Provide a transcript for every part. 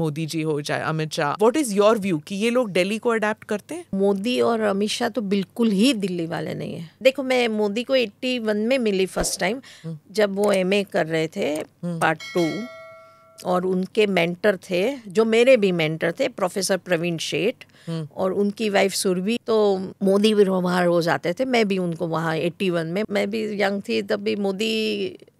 मोदी जी हो चाहे Amit Shah what is your view कि ये लोग दिल्ली को अडेप्ट करते हैं मोदी और अमित शाह तो बिल्कुल ही दिल्ली वाले नहीं है देखो मैं मोदी को 81 में मिली फर्स्ट टाइम हम्म। जब वो एम कर रहे थे पार्ट हम्म। टू और उनके मेंटर थे जो मेरे भी मेंटर थे प्रोफेसर प्रवीण शेठ और उनकी वाइफ सुरभि तो मोदी भी वहाँ रोज आते थे मैं भी उनको वहाँ 81 में मैं भी यंग थी तब भी मोदी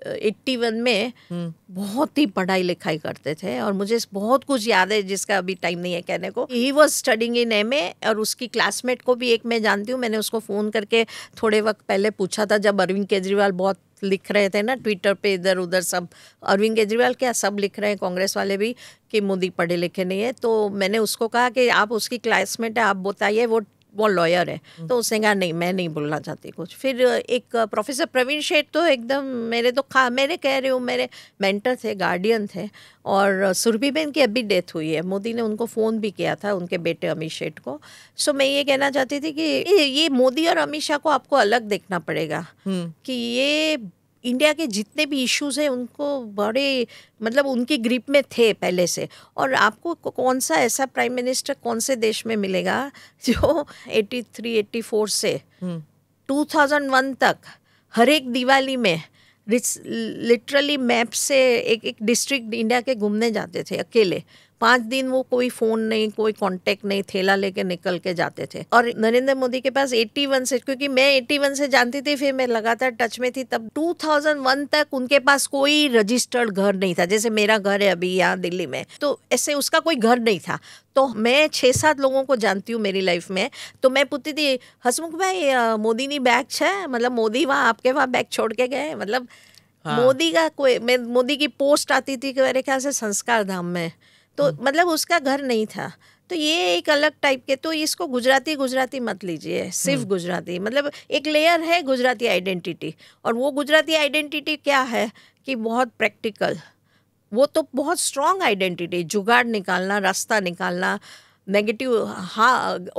एट्टी वन में हम्म। बहुत ही पढ़ाई लिखाई करते थे और मुझे बहुत कुछ याद है जिसका अभी टाइम नहीं है कहने को ही was studying in M A और उसकी क्लासमेट को भी एक मैं जानती हूँ मैंने उसको फ़ोन करके थोड़े वक्त पहले पूछा था जब अरविंद केजरीवाल बहुत लिख रहे थे ना ट्विटर पे इधर उधर सब अरविंद केजरीवाल क्या सब लिख रहे हैं कांग्रेस वाले भी कि मोदी पढ़े लिखे नहीं है तो मैंने उसको कहा कि आप उसकी क्लासमेट है आप बताइए वो वो लॉयर है तो उसने कहा नहीं मैं नहीं बोलना चाहती कुछ फिर एक प्रोफेसर प्रवीण शेठ तो एकदम मेरे तो खा मेरे कह रही हूँ मेरे मेंटर थे गार्डियन थे और सुरभिबेन की अभी डेथ हुई है मोदी ने उनको फ़ोन भी किया था उनके बेटे अमित शेठ को सो मैं ये कहना चाहती थी कि ये मोदी और अमित शाह को आपको अलग देखना पड़ेगा हम्म। कि ये इंडिया के जितने भी इश्यूज हैं उनको बड़े मतलब उनकी ग्रिप में थे पहले से और आपको कौन सा ऐसा प्राइम मिनिस्टर कौन से देश में मिलेगा जो 83 84 से 2001 हम्म। तक हर एक दिवाली में लिटरली मैप से एक एक डिस्ट्रिक्ट इंडिया के घूमने जाते थे अकेले पाँच दिन वो कोई फ़ोन नहीं कोई कांटेक्ट नहीं थैला लेके निकल के जाते थे और नरेंद्र मोदी के पास 81 से क्योंकि मैं 81 से जानती थी फिर मैं लगातार टच में थी तब 2001 तक उनके पास कोई रजिस्टर्ड घर नहीं था जैसे मेरा घर है अभी यहाँ दिल्ली में तो ऐसे उसका कोई घर नहीं था तो मैं छः सात लोगों को जानती हूँ मेरी लाइफ में तो मैं पूछती थी हसमुख भाई मोदी नहीं बैग छ मतलब मोदी वहाँ आपके वहाँ बैग छोड़ के गए मतलब हाँ। मोदी का कोई मैं मोदी की पोस्ट आती थी मेरे ख्याल से संस्कार धाम में तो हम्म। मतलब उसका घर नहीं था तो ये एक अलग टाइप के तो इसको गुजराती गुजराती मत लीजिए सिर्फ हम्म। गुजराती मतलब एक लेयर है गुजराती आइडेंटिटी और वो गुजराती आइडेंटिटी क्या है कि बहुत प्रैक्टिकल वो तो बहुत स्ट्रॉन्ग आइडेंटिटी जुगाड़ निकालना रास्ता निकालना नेगेटिव हाँ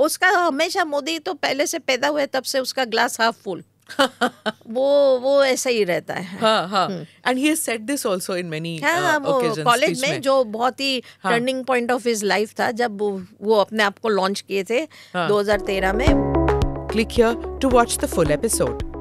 उसका हमेशा मोदी तो पहले से पैदा हुए तब से उसका ग्लास हाफ फुल वो वो ऐसा ही रहता है and he said this also in many college में जो बहुत ही turning point of his life था जब वो अपने आप को लॉन्च किए थे 2013 हाँ। में click here to watch the full episode